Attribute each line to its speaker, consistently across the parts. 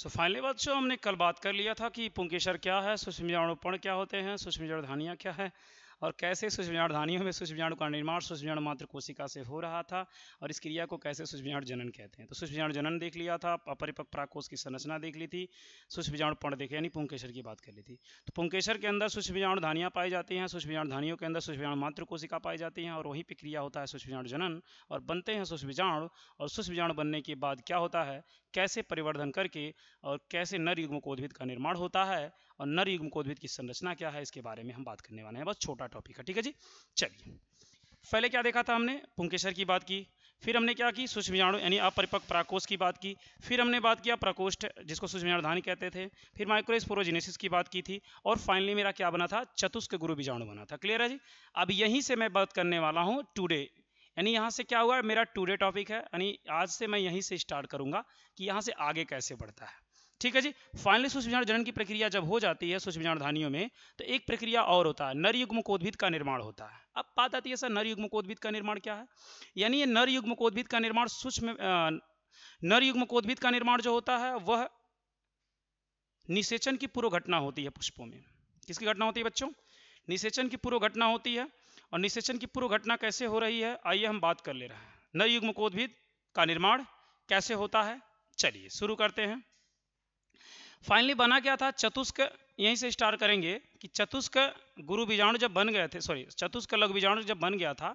Speaker 1: so finally बच्चों हमने कल बात कर लिया था कि पुंकेशर क्या है सुष्मिजाणुपण क्या होते हैं सुष्मिजाणुधानियाँ क्या है और कैसे सुष्मिजाणुधानियों में सुष्मिजाणु का निर्माण सुष्मिजाणु मात्र कोशिका से हो रहा था और इस क्रिया को कैसे सुष्मिजाणु जनन कहते हैं तो सुष्मिजाणु जनन देख लिया था अपरिपक प्राकोष की संरचना देख ली थी सुष्मिजाणुपण देखे यानी पुंकेशर की बात कर ली थी तो पुंकेशर के अंदर धानियाँ पाई जाती हैं धानियों के अंदर सुष्मिजाणु मात्र कोशिका पाई जाती हैं और वहीं पर क्रिया होता है सुष्मिजाणु जनन और बनते हैं सुष्मिजाणु और सुष्मिजाणु बनने के बाद क्या होता है कैसे परिवर्धन करके और कैसे नर युग्मकोद्भिद का निर्माण होता है और नर युग्मकोद्भिद की संरचना क्या है इसके बारे में हम बात करने वाले हैं बस छोटा टॉपिक है ठीक है जी चलिए पहले क्या देखा था हमने पुंकेश्वर की बात की फिर हमने क्या की सूक्ष्म यानी अपरिपक्व प्राकोष्ठ की बात की फिर हमने बात किया प्रकोष्ठ जिसको सूक्ष्म बीजाणुधानी कहते थे फिर माइक्रोस्पोरोजेनेसिस की बात की थी और फाइनली मेरा क्या बना था चतुष्क गुरु बीजाणु बना था क्लियर है जी अब यहीं से मैं बात करने वाला हूँ टूडे यानी यहाँ से क्या हुआ मेरा टूडे टॉपिक है यानी आज से मैं यहीं से स्टार्ट करूंगा कि यहाँ से आगे कैसे बढ़ता है ठीक है जी फाइनली सूक्ष्म विजाणु जनन की प्रक्रिया जब हो जाती है सूक्ष्म विजाणुधानियों में तो एक प्रक्रिया और होता है नर युग्म कोद्भिद का निर्माण होता है अब बात आती है सर नर युग्म कोद्भिद का निर्माण क्या है यानी ये नर युग्म कोद्भिद का निर्माण सूक्ष्म नर युग्म कोद्भिद का निर्माण जो होता है वह निषेचन की पूर्व घटना होती है पुष्पों में किसकी घटना होती है बच्चों निषेचन की पूर्व घटना होती है और निषेचन की पूर्व घटना कैसे हो रही है आइए हम बात कर ले रहे हैं नवयुग्म कोदभिद का निर्माण कैसे होता है चलिए शुरू करते हैं फाइनली बना क्या था चतुष्क यहीं से स्टार्ट करेंगे कि चतुष्क गुरु बीजाणु जब बन गए थे सॉरी चतुष्क लघु बीजाणु जब बन गया था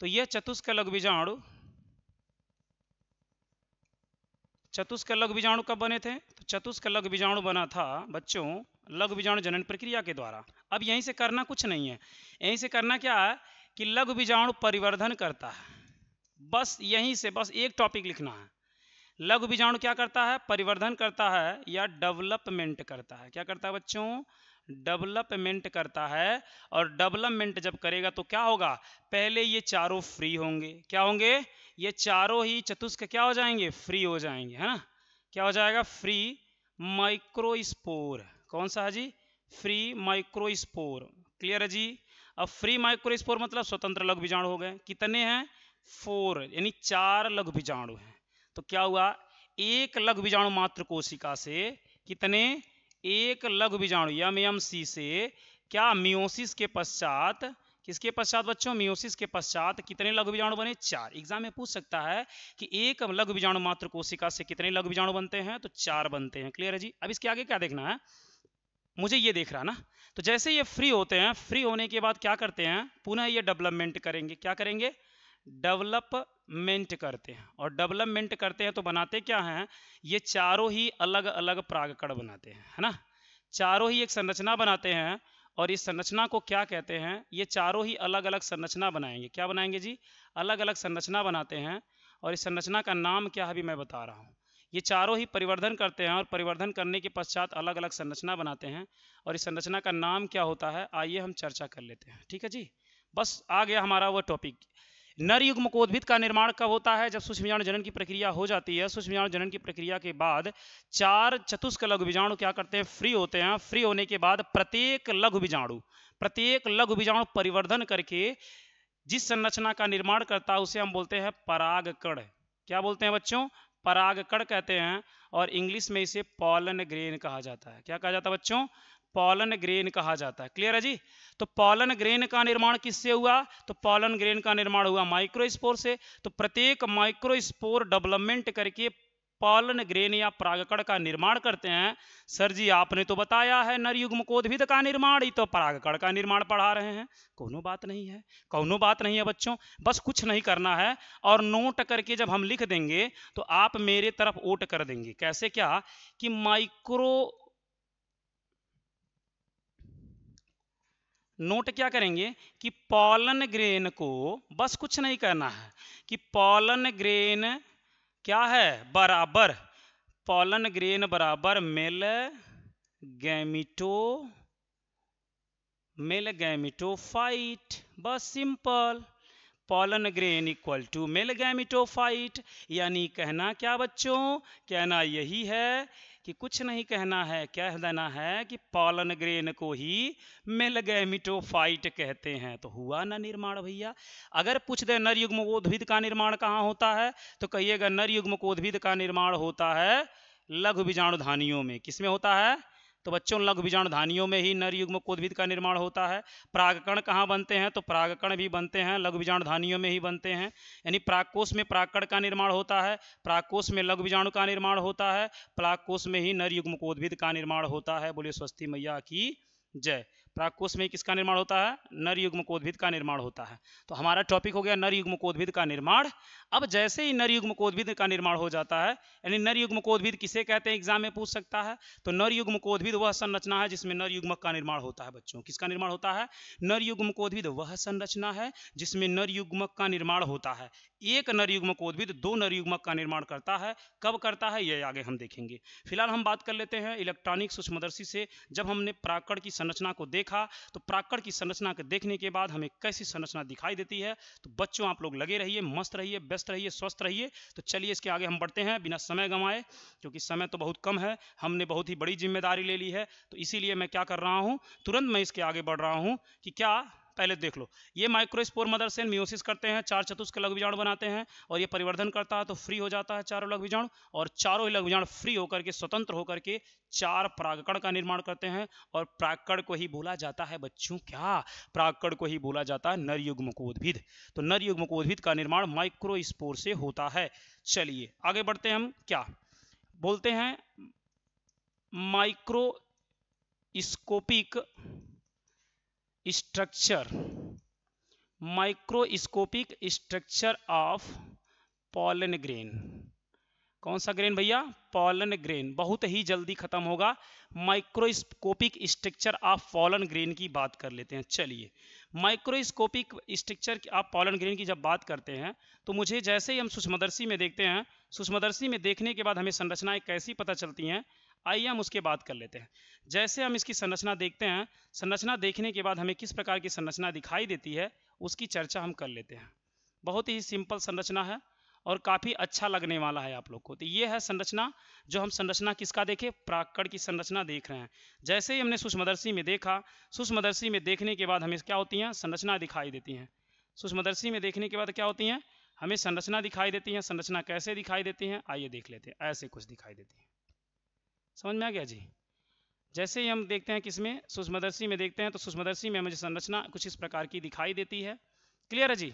Speaker 1: तो यह चतुष्क लघु बीजाणु चतुष्क लघु बीजाणु कब बने थे तो चतुष्क लघु बीजाणु बना था बच्चों लघु बीजाणु जनन प्रक्रिया के द्वारा अब यहीं से करना कुछ नहीं है यहीं से करना क्या है कि लघु बीजाणु परिवर्धन करता है बस यहीं से बस एक टॉपिक लिखना है लघु बीजाणु क्या करता है परिवर्धन करता है या डेवलपमेंट करता है क्या करता है बच्चों डेवलपमेंट करता है और डेवलपमेंट जब करेगा तो क्या होगा पहले ये चारों फ्री होंगे क्या होंगे ये चारों ही चतुष्क क्या हो जाएंगे फ्री हो जाएंगे है ना क्या हो जाएगा फ्री माइक्रोस्पोर कौन सा है जी फ्री माइक्रोस्पोर क्लियर है जी अब फ्री माइक्रोस्पोर मतलब स्वतंत्र लघु बीजाणु हो गए कितने हैं फोर यानी चार लघु बीजाणु हैं तो क्या हुआ एक लघु बीजाणु मात्र कोशिका से कितने एक लघु बीजाणु यम एम सी से क्या मियोसिस के पश्चात किसके पश्चात बच्चों मियोसिस के पश्चात कितने लघु बीजाणु बने चार एग्जाम में पूछ सकता है कि एक लघु बीजाणु मात्र कोशिका से कितने लघु बीजाणु बनते हैं तो चार बनते हैं क्लियर है जी अब इसके आगे क्या देखना है मुझे ये देख रहा ना तो जैसे ये फ्री होते हैं फ्री होने के बाद क्या करते हैं पुनः ये डेवलपमेंट करेंगे क्या करेंगे डेवलपमेंट करते हैं और डेवलपमेंट करते हैं तो बनाते क्या हैं ये चारों ही अलग अलग प्रागकड़ बनाते हैं है ना चारों ही एक संरचना बनाते हैं और इस संरचना को क्या कहते हैं ये चारों ही अलग अलग संरचना बनाएंगे क्या बनाएंगे जी अलग अलग संरचना बनाते हैं और इस संरचना का नाम क्या है अभी मैं बता रहा हूँ ये चारों ही परिवर्धन करते हैं और परिवर्धन करने के पश्चात अलग अलग संरचना बनाते हैं और इस संरचना का नाम क्या होता है आइए हम चर्चा कर लेते हैं ठीक है जी बस आ गया हमारा वह टॉपिक नर युग्म कोद्भित का निर्माण कब होता है जब सूक्ष्म बीजाणु जनन की प्रक्रिया हो जाती है सूक्ष्म बीजाणु जनन की प्रक्रिया के बाद चार चतुष्क लघु बीजाणु क्या करते हैं फ्री होते हैं फ्री होने के बाद प्रत्येक लघु बीजाणु प्रत्येक लघु बीजाणु परिवर्धन करके जिस संरचना का निर्माण करता है उसे हम बोलते हैं परागकण क्या बोलते हैं बच्चों परागकण कहते हैं और इंग्लिश में इसे पॉलन ग्रेन कहा जाता है क्या कहा जाता है बच्चों पॉलन ग्रेन कहा जाता है क्लियर है जी तो पॉलन ग्रेन का निर्माण किससे हुआ तो पॉलन ग्रेन का निर्माण हुआ माइक्रोस्पोर से तो प्रत्येक माइक्रोस्पोर डेवलपमेंट करके पॉलन ग्रेन या परागकण का निर्माण करते हैं सर जी आपने तो बताया है नर युग्म का निर्माण ही तो परागकण का निर्माण पढ़ा रहे हैं कोनो बात नहीं है कोनो बात नहीं है बच्चों बस कुछ नहीं करना है और नोट करके जब हम लिख देंगे तो आप मेरे तरफ ओट कर देंगे कैसे क्या कि माइक्रो नोट क्या करेंगे कि पॉलन ग्रेन को बस कुछ नहीं करना है कि पॉलन ग्रेन क्या है बराबर पॉलन ग्रेन बराबर मेल गैमिटो मेल फाइट बस simple pollen grain equal to male gametophyte यानी कहना क्या बच्चों कहना यही है कि कुछ नहीं कहना है क्या देना है कि पॉलन ग्रेन को ही मिटोफाइट कहते हैं तो हुआ ना निर्माण भैया अगर पूछ दे नर युग्म उद्भिद का निर्माण कहाँ होता है तो कहिएगा नर युग्म को उद्भिद का निर्माण होता है लघु बीजाणुधानियों में किसमें होता है तो बच्चों लघु बीजाणुधानियों में ही नर युग्म कोदभिद का निर्माण होता है परागकण कहाँ बनते हैं तो परागकण भी बनते हैं लघु बीजाणुधानियों में ही बनते हैं यानी प्राकोष में प्राकण का निर्माण होता है प्राकोष में लघु बीजाणु का निर्माण होता है प्राकोष में ही नर युग्म कोदभिद का निर्माण होता है बोले स्वस्ति मैया की जय प्राकोष में किसका निर्माण होता है नर युग्म कोद्भिद का निर्माण होता है तो हमारा टॉपिक हो गया नर युग्म कोद्भिद का निर्माण अब जैसे ही नर युग्म कोद्भिद का निर्माण हो जाता है यानी नर युग्म कोद्भिद किसे कहते हैं एग्जाम में पूछ सकता है तो नर युग्म कोद्भिद वह संरचना है जिसमें नर युग्मक का निर्माण होता है बच्चों किसका निर्माण होता है नर युग्म कोद्भिद वह संरचना है जिसमें नर युग्मक का निर्माण होता है एक नर युग्म कोद्भिद दो नर युग्मक का निर्माण करता है कब करता है ये आगे हम देखेंगे फिलहाल हम बात कर लेते हैं इलेक्ट्रॉनिक सूक्ष्मदर्शी से जब हमने प्राकड़ की संरचना को देख देखा तो प्राकड़ की संरचना के देखने के बाद हमें कैसी संरचना दिखाई देती है तो बच्चों आप लोग लगे रहिए मस्त रहिए व्यस्त रहिए स्वस्थ रहिए तो चलिए इसके आगे हम बढ़ते हैं बिना समय गंवाए क्योंकि समय तो बहुत कम है हमने बहुत ही बड़ी जिम्मेदारी ले ली है तो इसीलिए मैं क्या कर रहा हूँ तुरंत मैं इसके आगे बढ़ रहा हूँ कि क्या पहले देख लो ये माइक्रोस्पोर मदर सेल म्यूसिस करते हैं चार चतुष के लघु बीजाणु बनाते हैं और ये परिवर्धन करता है तो फ्री हो जाता है चारों लघु बीजाणु और चारों ही लघु बीजाणु फ्री होकर के स्वतंत्र होकर के चार परागकण का निर्माण करते हैं और प्राकड़ को ही बोला जाता है बच्चों क्या प्राकड़ को ही बोला जाता है नर युग्मकोद्भिद तो नर युग्मकोद्भिद का निर्माण माइक्रोस्पोर से होता है चलिए आगे बढ़ते हैं हम क्या बोलते हैं microscopic structure microscopic structure of pollen grain कौन सा ग्रेन भैया पॉलन ग्रेन बहुत ही जल्दी खत्म होगा microscopic structure of pollen grain की बात कर लेते हैं चलिए microscopic structure of pollen grain की जब बात करते हैं तो मुझे जैसे ही हम सुषमदर्शी में देखते हैं सुषमदर्शी में देखने के बाद हमें संरचनाएं कैसी पता चलती हैं आइए हम उसके बाद कर लेते हैं जैसे हम इसकी संरचना देखते हैं संरचना देखने के बाद हमें किस प्रकार की संरचना दिखाई देती है उसकी चर्चा हम कर लेते हैं बहुत ही सिंपल संरचना है और काफ़ी अच्छा लगने वाला है आप लोग को तो ये है संरचना जो हम संरचना किसका देखें प्राकड़ की संरचना देख रहे हैं जैसे ही हमने सुषमदर्शी में देखा सुषमदर्शी में देखने के बाद हमें क्या होती हैं संरचना दिखाई देती हैं सुषमदर्शी में देखने के बाद क्या होती हैं हमें संरचना दिखाई देती हैं संरचना कैसे दिखाई देती हैं आइए देख लेते हैं ऐसे कुछ दिखाई देती हैं समझ में आ गया जी जैसे ही हम देखते हैं किसमें सुषमदर्शी में देखते हैं तो सुषमदर्शी में मुझे संरचना कुछ इस प्रकार की दिखाई देती है क्लियर है जी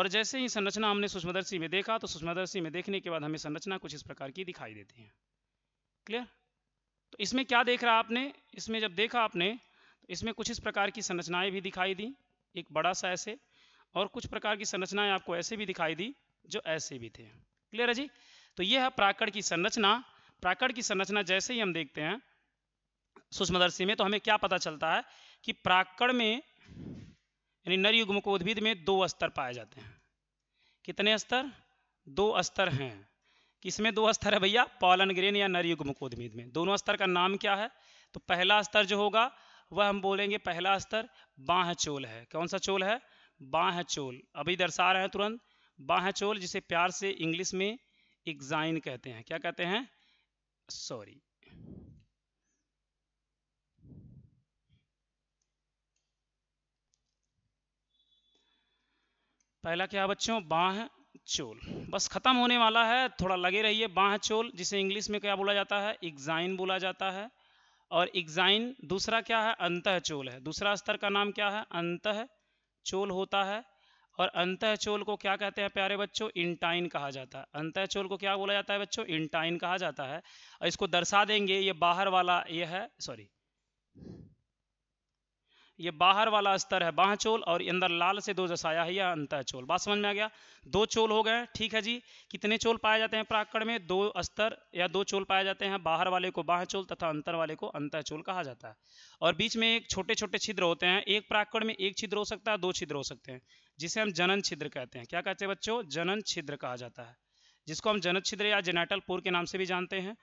Speaker 1: और जैसे ही संरचना हमने सुषमदर्शी में देखा तो सुषमदर्शी में देखने के बाद हमें संरचना कुछ इस प्रकार की दिखाई देती है क्लियर तो इसमें क्या देख रहा आपने इसमें जब देखा आपने तो इसमें कुछ इस प्रकार की संरचनाएं भी दिखाई दी एक बड़ा सा ऐसे और कुछ प्रकार की संरचनाएं आपको ऐसे भी दिखाई दी जो ऐसे भी थे क्लियर है जी तो यह है प्राकड़ की संरचना प्राकड़ की संरचना जैसे ही हम देखते हैं सूक्ष्मदर्शी में तो हमें क्या पता चलता है कि प्राकड़ में यानी नर युग्म को उद्भिद में दो स्तर पाए जाते हैं कितने स्तर दो स्तर हैं किसमें दो स्तर है भैया पॉलन ग्रेन या नर युग्म को उद्भिद में दोनों स्तर का नाम क्या है तो पहला स्तर जो होगा वह हम बोलेंगे पहला स्तर बाह चोल है कौन सा चोल है बाह चोल अभी दर्शा रहे हैं तुरंत बाह चोल जिसे प्यार से इंग्लिश में एग्जाइन कहते हैं क्या कहते हैं sorry पहला क्या बच्चों बाह चोल बस खत्म होने वाला है थोड़ा लगे रहिए बाह चोल जिसे इंग्लिश में क्या बोला जाता है एग्जाइन बोला जाता है और एग्जाइन दूसरा क्या है अंत चोल है दूसरा स्तर का नाम क्या है अंत चोल होता है और अंतःचोल को क्या कहते हैं प्यारे बच्चों इंटाइन कहा जाता है अंतःचोल को क्या बोला जाता है बच्चों इंटाइन कहा जाता है और इसको दर्शा देंगे ये बाहर वाला ये है सॉरी ये बाहर वाला स्तर है बाह चोल और अंदर लाल से दो जसाया है यह अंत चोल बात समझ में आ गया दो चोल हो गए ठीक है जी कितने चोल पाए जाते हैं प्राकड़ में दो स्तर या दो चोल पाए जाते हैं बाहर वाले को बाह चोल तथा अंतर वाले को अंत चोल कहा जाता है और बीच में एक छोटे छोटे छिद्र होते हैं एक प्राकड़ में एक छिद्र हो सकता है दो छिद्र हो सकते हैं जिसे हम जनन छिद्र कहते हैं क्या कहते हैं बच्चों जनन छिद्र कहा जाता है जिसको हम जनन छिद्र या जेनेटल पोर के नाम से भी जानते हैं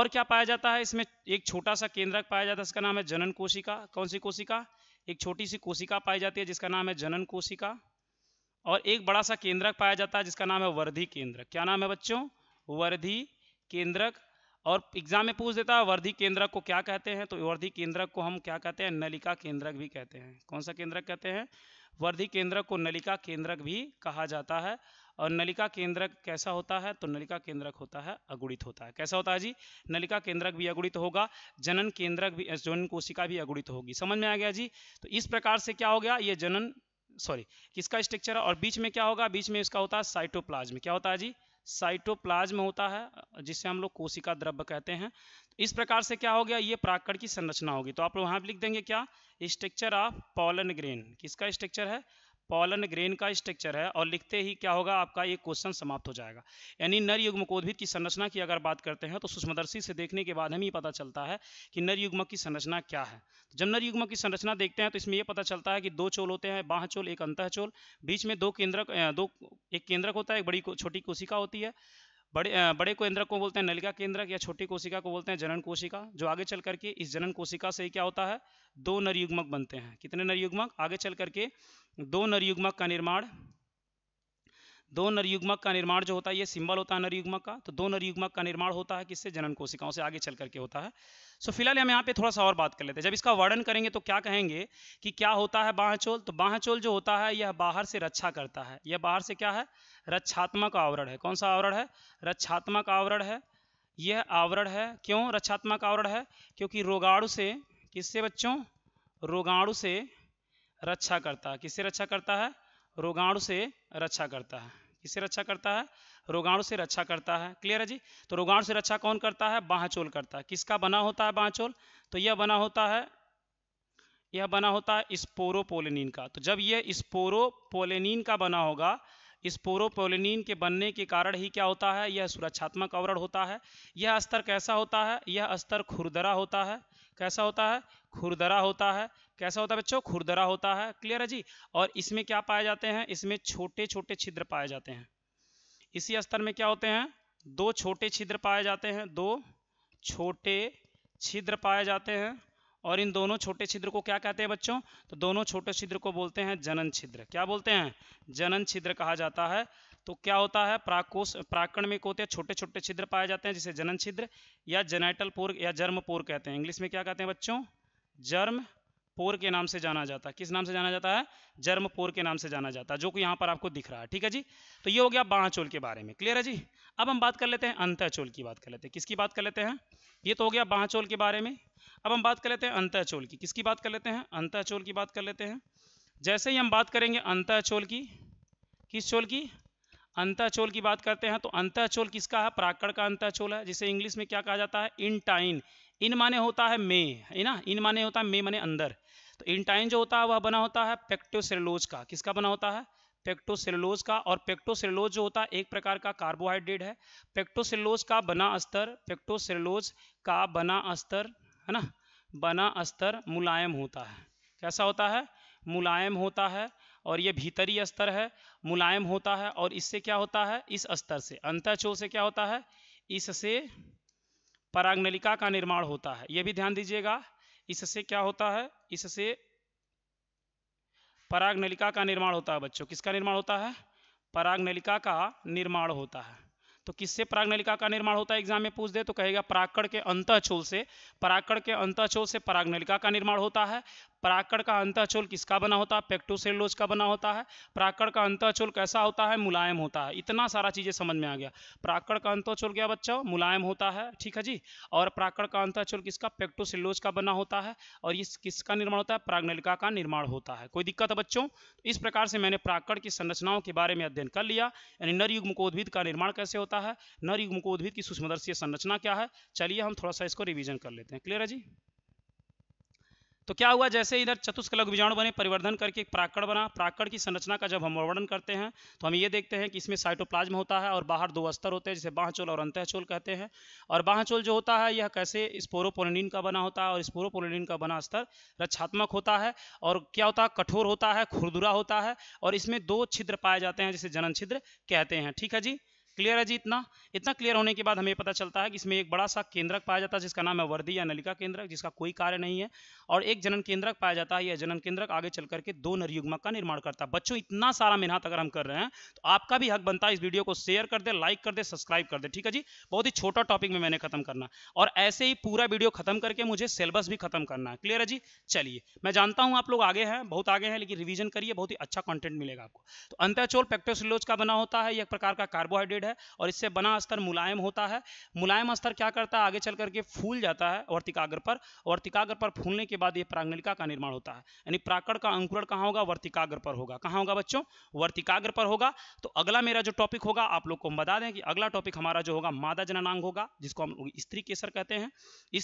Speaker 1: और क्या पाया जाता है इसमें एक छोटा सा केंद्रक पाया जाता है इसका नाम है जनन कोशिका कौन सी कोशिका एक छोटी सी कोशिका पाई जाती है जिसका नाम है जनन कोशिका और एक बड़ा सा केंद्रक पाया जाता है जिसका नाम है वर्धी केंद्रक क्या नाम है बच्चों वर्धी केंद्रक और एग्जाम में पूछ देता है वर्धी केंद्रक को क्या कहते हैं तो वर्धी केंद्रक को हम क्या कहते हैं नलिका केंद्रक भी कहते हैं कौन सा केंद्रक कहते हैं वर्धी केंद्रक को नलिका केंद्रक भी कहा जाता है और नलिका केंद्रक कैसा होता है तो नलिका केंद्रक होता है अगुणित होता है कैसा होता है जी नलिका केंद्रक भी अगुणित होगा जनन केंद्रक भी जनन कोशिका भी अगुणित होगी समझ में आ गया जी तो इस प्रकार से क्या हो गया ये जनन सॉरी किसका स्ट्रक्चर है और बीच में क्या होगा बीच में इसका होता है साइटोप्लाज्म क्या होता है जी साइटोप्लाज्म होता है जिसे हम लोग कोशिका द्रव्य कहते हैं इस प्रकार से क्या हो गया ये प्राकड़ की संरचना होगी तो आप लोग पर लिख देंगे क्या स्ट्रक्चर ऑफ पॉलन ग्रेन किसका स्ट्रक्चर है पॉलन ग्रेन का स्ट्रक्चर है और लिखते ही क्या होगा आपका ये क्वेश्चन समाप्त हो जाएगा यानी नर युग्मकोद्भिद की संरचना की अगर बात करते हैं तो सुषमदर्शी से देखने के बाद हमें पता चलता है कि नर युग्मक की संरचना क्या है तो जब नर युग्मक की संरचना देखते हैं तो इसमें यह पता चलता है कि दो चोल होते हैं बाह चोल एक अंतः चोल बीच में दो केंद्रक दो एक केंद्रक होता है एक बड़ी छोटी कोशिका होती है बड़े बड़े कोएंद्रक को बोलते हैं नलिका केंद्रक या छोटी कोशिका को बोलते हैं जनन कोशिका जो आगे चल करके इस जनन कोशिका से क्या होता है दो नरयुग्मक बनते हैं कितने नरयुग्मक आगे चल करके दो नरयुग्मक का निर्माण दो नरयुग्मक का निर्माण जो होता है ये सिंबल होता है नरयुग्मक का तो दो नरयुग्मक का निर्माण होता है किससे जनन कोशिकाओं से आगे चल करके होता है सो so, फिलहाल हम यहाँ पे थोड़ा सा और बात कर लेते हैं जब इसका वर्णन करेंगे तो क्या कहेंगे कि क्या होता है बाहचोल तो बाहचोल जो होता है यह बाहर से रक्षा करता है यह बाहर से क्या है रक्षात्मक आवरण है कौन सा आवरण है रक्षात्मक आवरण है यह आवरण है क्यों रक्षात्मक आवरण है क्योंकि रोगाणु से किससे बच्चों रोगाणु से रक्षा करता है किससे रक्षा करता है रोगाणु से रक्षा करता है किससे रक्षा करता है रोगाणु से रक्षा करता है क्लियर है जी तो रोगाणु से रक्षा कौन करता है बाहचोल करता है किसका बना होता है बाहचोल तो यह बना होता है यह बना होता है स्पोरोपोलिन का तो जब यह स्पोरोपोलेनिन का बना होगा पोरोपोलिन के बनने के कारण ही क्या होता है यह सुरक्षात्मक अवरण होता है यह स्तर कैसा होता है यह स्तर खुरदरा होता है कैसा होता है खुरदरा होता है कैसा होता है बच्चों खुरदरा होता है क्लियर है जी और इसमें क्या पाए जाते हैं इसमें छोटे छोटे छिद्र पाए जाते हैं इसी स्तर में क्या होते हैं दो छोटे छिद्र पाए जाते हैं दो छोटे छिद्र पाए जाते हैं और इन दोनों छोटे छिद्र को क्या कहते हैं बच्चों तो दोनों छोटे छिद्र को बोलते हैं जनन छिद्र क्या बोलते हैं जनन छिद्र कहा जाता है तो क्या होता है प्राकोष प्राकण में होते हैं छोटे छोटे छिद्र पाए जाते हैं जिसे जनन छिद्र या जेनाइटल पोर या जर्म पोर कहते हैं इंग्लिश में क्या कहते हैं बच्चों जर्म पोर के नाम से जाना जाता है किस नाम से जाना जाता है जर्म पोर के नाम से जाना जाता है जो कि यहाँ पर आपको दिख रहा है ठीक है जी तो ये हो गया बाहचोल के बारे में क्लियर है जी अब हम बात कर लेते हैं अंतःचोल की बात कर लेते हैं किसकी बात कर लेते हैं ये तो हो गया बाहचोल के बारे में अब हम बात कर लेते हैं अंतःचोल की किसकी बात कर लेते हैं अंतःचोल की बात कर लेते हैं जैसे ही हम बात करेंगे अंतःचोल की किस चोल की अंताचोल की बात करते हैं तो अंताचोल किसका है प्राकड़ का अंताचोल है जिसे इंग्लिश में क्या कहा जाता है इन टाइन इन माने होता है मे है ना इन माने होता है मे माने अंदर तो इन टाइन जो होता है वह बना होता है पेक्टोसेलोज का किसका बना होता है पेक्टोसेलोज का और पेक्टोसेलोज जो होता है एक प्रकार का कार्बोहाइड्रेट है पेक्टोसेलोज का बना स्तर पेक्टोसेलोज का बना स्तर है ना बना स्तर मुलायम होता है कैसा होता है मुलायम होता है और ये भीतरी स्तर है मुलायम होता है और इससे क्या होता है इस स्तर से अंतःचोल से क्या होता है इससे पराग नलिका का निर्माण होता है ये भी ध्यान दीजिएगा इससे क्या होता है इससे पराग नलिका का निर्माण होता है बच्चों किसका निर्माण होता है पराग नलिका का निर्माण होता है तो किससे पराग नलिका का निर्माण होता है एग्जाम में पूछ दे तो कहेगा पराकड़ के अंतःचोल से पराकड़ के अंतःचोल से पराग नलिका का निर्माण होता है पराकड़ का अंतःचोल किसका बना होता है पेक्टोसेलोज का बना होता है पराकड़ का अंतःचोल कैसा होता है मुलायम होता है इतना सारा चीज़ें समझ में आ गया प्राकड़ का अंतःचोल क्या बच्चा मुलायम होता है ठीक है जी और पराकड़ का अंतःचोल किसका पेक्टोसेलोज का बना होता है और इस किसका निर्माण होता है प्रागनलिका का निर्माण होता है कोई दिक्कत है बच्चों तो इस प्रकार से मैंने प्राकड़ की संरचनाओं के बारे में अध्ययन कर लिया यानी नर युग को का निर्माण कैसे होता है नर युग को की सूक्ष्मदर्शीय संरचना क्या है चलिए हम थोड़ा सा इसको रिविजन कर लेते हैं क्लियर है जी तो क्या हुआ जैसे इधर लघु बीजाणु बने परिवर्धन करके एक प्राकड़ बना प्राकड़ की संरचना का जब हम वर्णन करते हैं तो हम ये देखते हैं कि इसमें साइटोप्लाज्म होता है और बाहर दो स्तर होते हैं जिसे बाहचोल और अंतःचोल कहते हैं और बाहचोल जो होता है यह कैसे स्पोरोपोलिन का बना होता है और स्पोरोपोलिन का बना स्तर रक्षात्मक होता है और क्या होता है कठोर होता है खुरदुरा होता है और इसमें दो छिद्र पाए जाते हैं जिसे जनन छिद्र कहते हैं ठीक है जी क्लियर है जी इतना इतना क्लियर होने के बाद हमें पता चलता है कि इसमें एक बड़ा सा केंद्रक पाया जाता है जिसका नाम है वर्दी या नलिका केंद्रक जिसका कोई कार्य नहीं है और एक जनन केंद्रक पाया जाता है यह जनन केंद्रक आगे चल करके दो नरयुग्मक का निर्माण करता है बच्चों इतना सारा मेहनत अगर हम कर रहे हैं तो आपका भी हक बनता है इस वीडियो को शेयर कर दे लाइक कर दे सब्सक्राइब कर दे ठीक है जी बहुत ही छोटा टॉपिक में मैंने खत्म करना और ऐसे ही पूरा वीडियो खत्म करके मुझे सिलेबस भी खत्म करना है क्लियर है जी चलिए मैं जानता हूँ आप लोग आगे हैं बहुत आगे हैं लेकिन रिविजन करिए बहुत ही अच्छा कॉन्टेंट मिलेगा आपको तो अंत्याचोल पेक्टोसिलोज का बना होता है एक प्रकार का कार्बोहाइड्रेट एसिड है और इससे बना अस्तर मुलायम होता है मुलायम अस्तर क्या करता है आगे चल करके फूल जाता है वर्तिकाग्र पर वर्तिकाग्र पर फूलने के बाद ये प्रांगलिका का निर्माण होता है यानी प्राकड़ का अंकुरण कहाँ होगा वर्तिकाग्र पर होगा कहाँ होगा बच्चों वर्तिकाग्र पर होगा तो अगला मेरा जो टॉपिक होगा आप लोग को हम बता दें कि अगला टॉपिक हमारा जो होगा मादा जननांग होगा जिसको हम स्त्री केसर कहते हैं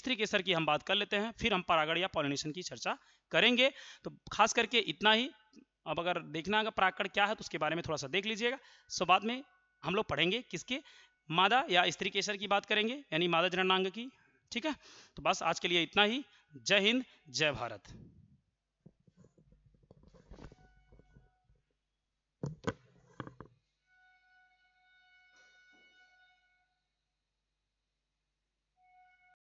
Speaker 1: स्त्री केसर की हम बात कर लेते हैं फिर हम परागण या पॉलिनेशन की चर्चा करेंगे तो खास करके इतना ही अब अगर देखना अगर प्राकड़ क्या है तो उसके बारे में थोड़ा सा देख लीजिएगा सो बाद में हम लोग पढ़ेंगे किसके मादा या स्त्री केसर की बात करेंगे यानी मादा जननांग की ठीक है तो बस आज के लिए इतना ही जय हिंद जय भारत